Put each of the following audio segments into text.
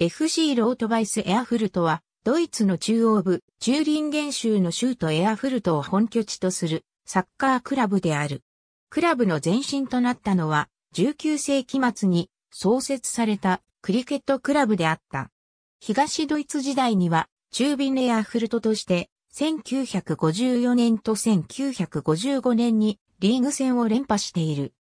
FC ロートバイスエアフルトは、ドイツの中央部、チューリンゲン州の州都エアフルトを本拠地とするサッカークラブである。クラブの前身となったのは、19世紀末に創設されたクリケットクラブであった。東ドイツ時代には、中便エアフルトとして、1954年と1955年にリーグ戦を連覇している。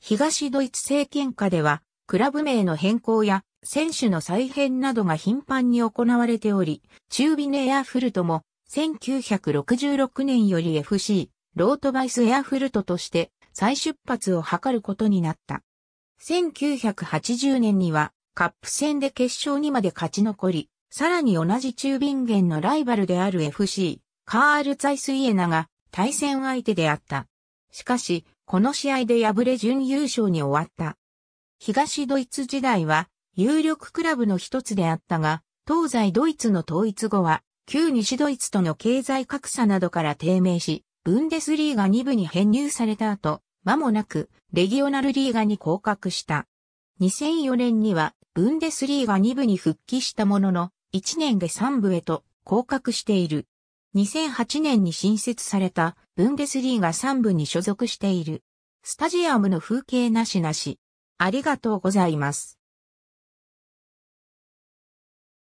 東ドイツ政権下では、クラブ名の変更や選手の再編などが頻繁に行われており、中ビネエアフルトも1966年より FC ロートバイスエアフルトとして再出発を図ることになった。1980年にはカップ戦で決勝にまで勝ち残り、さらに同じ中ビンゲンのライバルである FC カール・ザイスイエナが対戦相手であった。しかし、この試合で敗れ準優勝に終わった。東ドイツ時代は有力クラブの一つであったが、東西ドイツの統一後は、旧西ドイツとの経済格差などから低迷し、ブンデスリーガ2部に編入された後、間もなく、レギオナルリーガに降格した。2004年には、ブンデスリーガ2部に復帰したものの、1年で3部へと降格している。2008年に新設されたブンデスリーガ3部に所属している。スタジアムの風景なしなし。ありがとうございます。